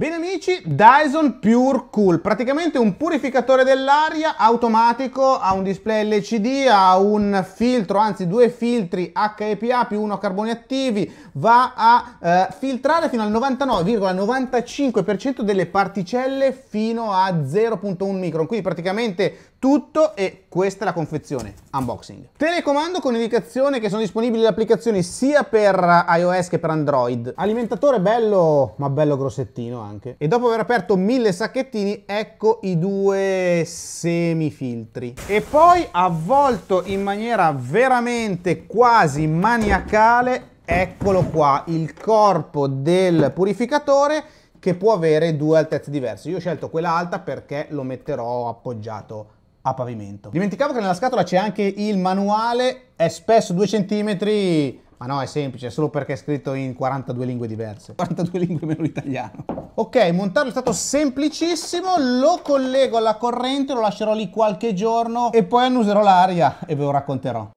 Bene amici, Dyson Pure Cool, praticamente un purificatore dell'aria automatico, ha un display LCD, ha un filtro, anzi due filtri HEPA più uno a carboni attivi, va a eh, filtrare fino al 99,95% delle particelle fino a 0.1 micron, quindi praticamente tutto e questa è la confezione unboxing telecomando con indicazione che sono disponibili le applicazioni sia per iOS che per Android alimentatore bello ma bello grossettino anche e dopo aver aperto mille sacchettini ecco i due semifiltri e poi avvolto in maniera veramente quasi maniacale eccolo qua il corpo del purificatore che può avere due altezze diverse io ho scelto quella alta perché lo metterò appoggiato a pavimento. Dimenticavo che nella scatola c'è anche il manuale, è spesso 2 cm, ma no è semplice, è solo perché è scritto in 42 lingue diverse, 42 lingue meno l'italiano. Ok, montarlo è stato semplicissimo, lo collego alla corrente, lo lascerò lì qualche giorno e poi annuserò l'aria e ve lo racconterò.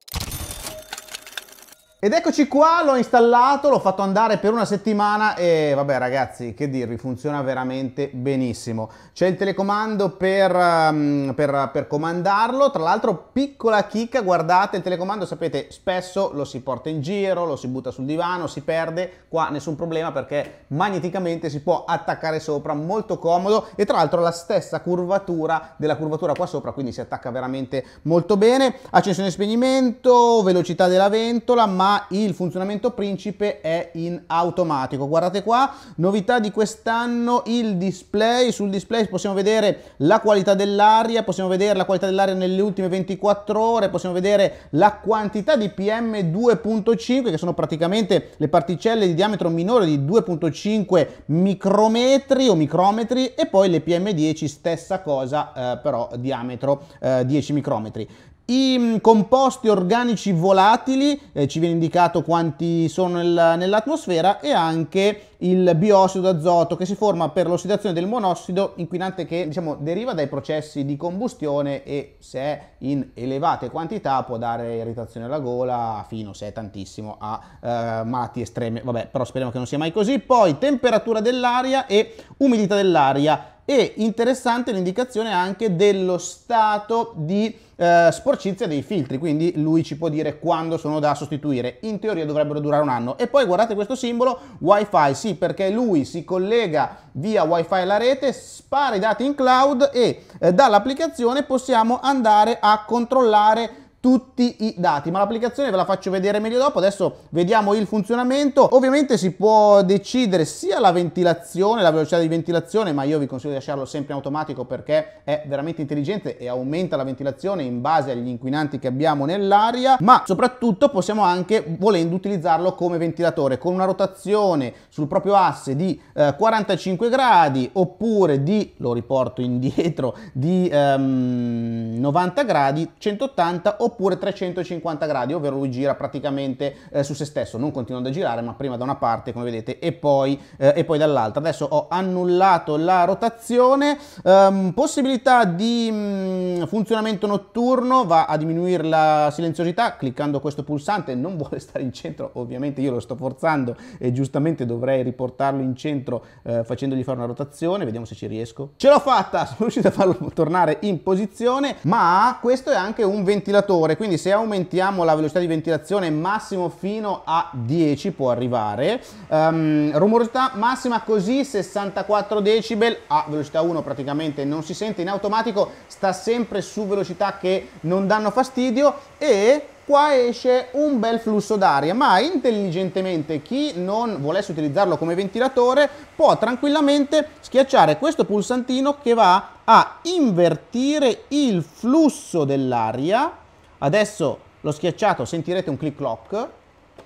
Ed eccoci qua, l'ho installato, l'ho fatto andare per una settimana e vabbè ragazzi, che dirvi, funziona veramente benissimo. C'è il telecomando per, ehm, per, per comandarlo, tra l'altro piccola chicca, guardate, il telecomando sapete spesso lo si porta in giro, lo si butta sul divano, si perde, qua nessun problema perché magneticamente si può attaccare sopra, molto comodo e tra l'altro la stessa curvatura della curvatura qua sopra, quindi si attacca veramente molto bene. Accensione e spegnimento, velocità della ventola, ma il funzionamento principe è in automatico. Guardate qua, novità di quest'anno, il display, sul display possiamo vedere la qualità dell'aria, possiamo vedere la qualità dell'aria nelle ultime 24 ore, possiamo vedere la quantità di PM2.5 che sono praticamente le particelle di diametro minore di 2.5 micrometri o micrometri e poi le PM10 stessa cosa eh, però diametro eh, 10 micrometri. I mm, composti organici volatili, eh, ci viene indicato quanti sono nel, nell'atmosfera, e anche il biossido d'azoto che si forma per l'ossidazione del monossido, inquinante che diciamo, deriva dai processi di combustione e se è in elevate quantità può dare irritazione alla gola, fino se è tantissimo, a eh, malattie estreme. Vabbè, però speriamo che non sia mai così. Poi temperatura dell'aria e umidità dell'aria e interessante l'indicazione anche dello stato di eh, sporcizia dei filtri, quindi lui ci può dire quando sono da sostituire. In teoria dovrebbero durare un anno. E poi guardate questo simbolo WiFi, sì, perché lui si collega via WiFi alla rete, spara i dati in cloud e eh, dall'applicazione possiamo andare a controllare tutti i dati ma l'applicazione ve la faccio vedere meglio dopo adesso vediamo il funzionamento ovviamente si può decidere sia la ventilazione la velocità di ventilazione ma io vi consiglio di lasciarlo sempre in automatico perché è veramente intelligente e aumenta la ventilazione in base agli inquinanti che abbiamo nell'aria ma soprattutto possiamo anche volendo utilizzarlo come ventilatore con una rotazione sul proprio asse di eh, 45 gradi oppure di lo riporto indietro di ehm, 90 gradi 180 oppure oppure 350 gradi, ovvero lui gira praticamente eh, su se stesso, non continuando a girare, ma prima da una parte, come vedete, e poi, eh, poi dall'altra. Adesso ho annullato la rotazione, ehm, possibilità di mh, mm, funzionamento notturno, va a diminuire la silenziosità, cliccando questo pulsante, non vuole stare in centro, ovviamente io lo sto forzando e giustamente dovrei riportarlo in centro eh, facendogli fare una rotazione, vediamo se ci riesco. Ce l'ho fatta, sono riuscito a farlo tornare in posizione, ma questo è anche un ventilatore calore, quindi se aumentiamo la velocità di ventilazione massimo fino a 10 può arrivare, um, rumorosità massima così 64 decibel, a velocità 1 praticamente non si sente, in automatico sta sempre su velocità che non danno fastidio e qua esce un bel flusso d'aria ma intelligentemente chi non volesse utilizzarlo come ventilatore può tranquillamente schiacciare questo pulsantino che va a invertire il flusso dell'aria Adesso l'ho schiacciato, sentirete un click clock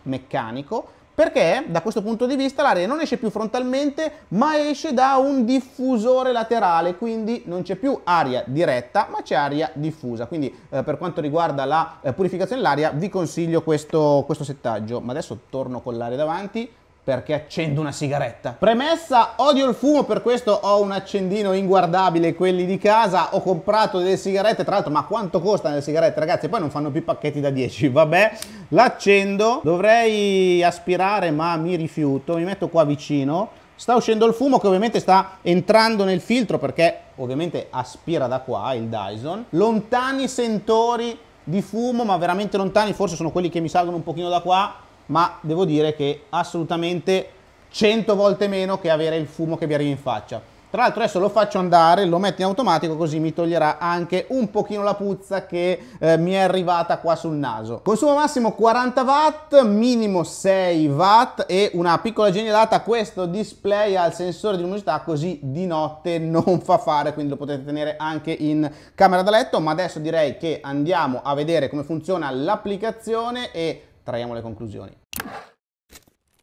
meccanico perché da questo punto di vista l'aria non esce più frontalmente ma esce da un diffusore laterale quindi non c'è più aria diretta ma c'è aria diffusa quindi eh, per quanto riguarda la eh, purificazione dell'aria vi consiglio questo, questo settaggio ma adesso torno con l'aria davanti perché accendo una sigaretta. Premessa, odio il fumo, per questo ho un accendino inguardabile, quelli di casa, ho comprato delle sigarette, tra l'altro ma quanto costano le sigarette ragazzi? Poi non fanno più pacchetti da 10, vabbè, l'accendo, dovrei aspirare ma mi rifiuto, mi metto qua vicino, sta uscendo il fumo che ovviamente sta entrando nel filtro perché ovviamente aspira da qua il Dyson, lontani sentori di fumo ma veramente lontani, forse sono quelli che mi salgono un pochino da qua, ma devo dire che assolutamente 100 volte meno che avere il fumo che vi arriva in faccia. Tra l'altro adesso lo faccio andare, lo metto in automatico così mi toglierà anche un pochino la puzza che eh, mi è arrivata qua sul naso. Consumo massimo 40 watt, minimo 6 watt e una piccola genialata, questo display ha il sensore di luminosità così di notte non fa fare, quindi lo potete tenere anche in camera da letto, ma adesso direi che andiamo a vedere come funziona l'applicazione e traiamo le conclusioni.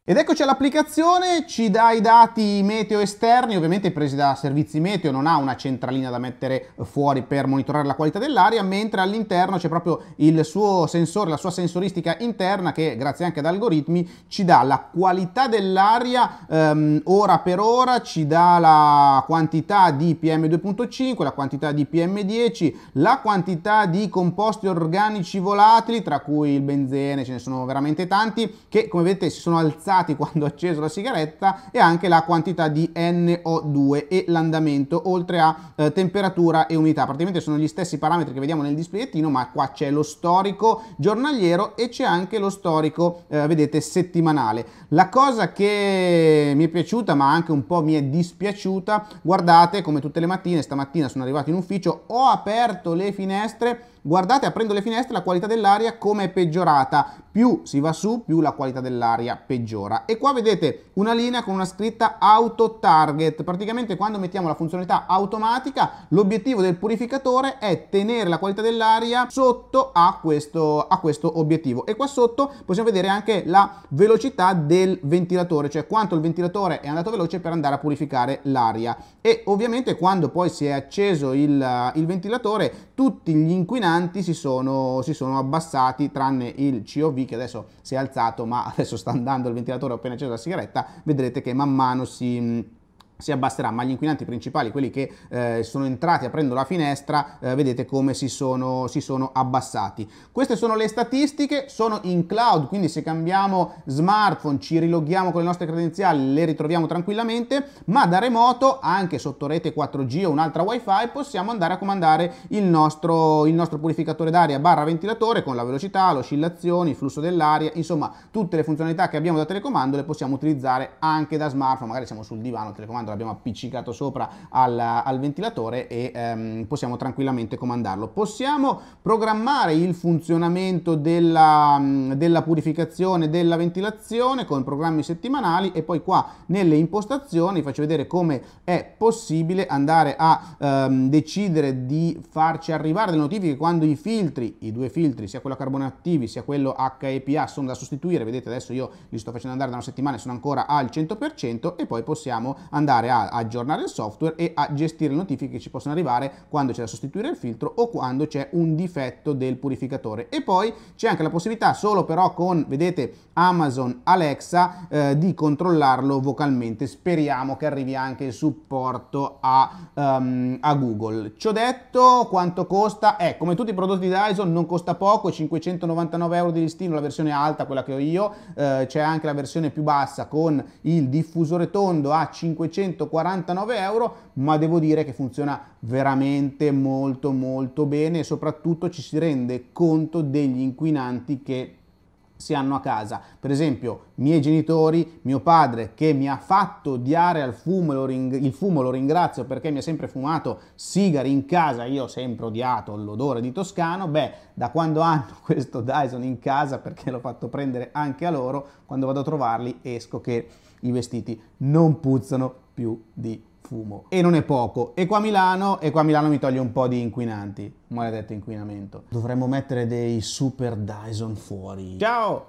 Ed eccoci all'applicazione, ci dà i dati meteo esterni, ovviamente presi da servizi meteo, non ha una centralina da mettere fuori per monitorare la qualità dell'aria, mentre all'interno c'è proprio il suo sensore, la sua sensoristica interna che grazie anche ad algoritmi ci dà la qualità dell'aria ehm, ora per ora, ci dà la quantità di PM2.5, la quantità di PM10, la quantità di composti organici volatili, tra cui il benzene, ce ne sono veramente tanti, che come vedete si sono alzati intasati quando acceso la sigaretta e anche la quantità di NO2 e l'andamento oltre a eh, temperatura e umidità. Praticamente sono gli stessi parametri che vediamo nel displayettino ma qua c'è lo storico giornaliero e c'è anche lo storico eh, vedete settimanale. La cosa che mi è piaciuta ma anche un po' mi è dispiaciuta guardate come tutte le mattine stamattina sono arrivato in ufficio ho aperto le finestre guardate aprendo le finestre la qualità dell'aria come è peggiorata, più si va su più la qualità dell'aria peggiora e qua vedete una linea con una scritta auto target, praticamente quando mettiamo la funzionalità automatica l'obiettivo del purificatore è tenere la qualità dell'aria sotto a questo, a questo obiettivo e qua sotto possiamo vedere anche la velocità del ventilatore, cioè quanto il ventilatore è andato veloce per andare a purificare l'aria e ovviamente quando poi si è acceso il, il ventilatore tutti gli inquinanti dominanti si sono, si sono abbassati tranne il COV che adesso si è alzato ma adesso sta andando il ventilatore appena acceso la sigaretta vedrete che man mano si si abbasserà, ma gli inquinanti principali, quelli che eh, sono entrati aprendo la finestra, eh, vedete come si sono, si sono, abbassati. Queste sono le statistiche, sono in cloud, quindi se cambiamo smartphone ci riloghiamo con le nostre credenziali, le ritroviamo tranquillamente, ma da remoto, anche sotto rete 4G o un'altra wifi, possiamo andare a comandare il nostro, il nostro purificatore d'aria barra ventilatore con la velocità, l'oscillazione, il flusso dell'aria, insomma tutte le funzionalità che abbiamo da telecomando le possiamo utilizzare anche da smartphone, magari siamo sul divano, telecomando tanto l'abbiamo appiccicato sopra al, al ventilatore e ehm, possiamo tranquillamente comandarlo. Possiamo programmare il funzionamento della, mm, della purificazione, della ventilazione con programmi settimanali e poi qua nelle impostazioni faccio vedere come è possibile andare a ehm, decidere di farci arrivare le notifiche quando i filtri, i due filtri, sia quello a attivi sia quello HEPA sono da sostituire, vedete adesso io li sto facendo andare da una settimana e sono ancora al 100% e poi possiamo andare andare a aggiornare il software e a gestire le notifiche che ci possono arrivare quando c'è da sostituire il filtro o quando c'è un difetto del purificatore. E poi c'è anche la possibilità, solo però con, vedete, Amazon Alexa, eh, di controllarlo vocalmente. Speriamo che arrivi anche il supporto a, um, a Google. Ci ho detto quanto costa? Eh, come tutti i prodotti di Dyson non costa poco, 599 euro di listino, la versione alta, quella che ho io, eh, c'è anche la versione più bassa con il diffusore tondo a 500 249 euro, ma devo dire che funziona veramente molto molto bene e soprattutto ci si rende conto degli inquinanti che si hanno a casa. Per esempio, miei genitori, mio padre che mi ha fatto odiare al fumo, il fumo lo ringrazio perché mi ha sempre fumato sigari in casa, io ho sempre odiato l'odore di toscano, beh, da quando hanno questo Dyson in casa perché l'ho fatto prendere anche a loro, quando vado a trovarli esco che i vestiti non puzzano più di fumo e non è poco e qua a Milano e qua a Milano mi toglie un po' di inquinanti maledetto inquinamento dovremmo mettere dei super Dyson fuori ciao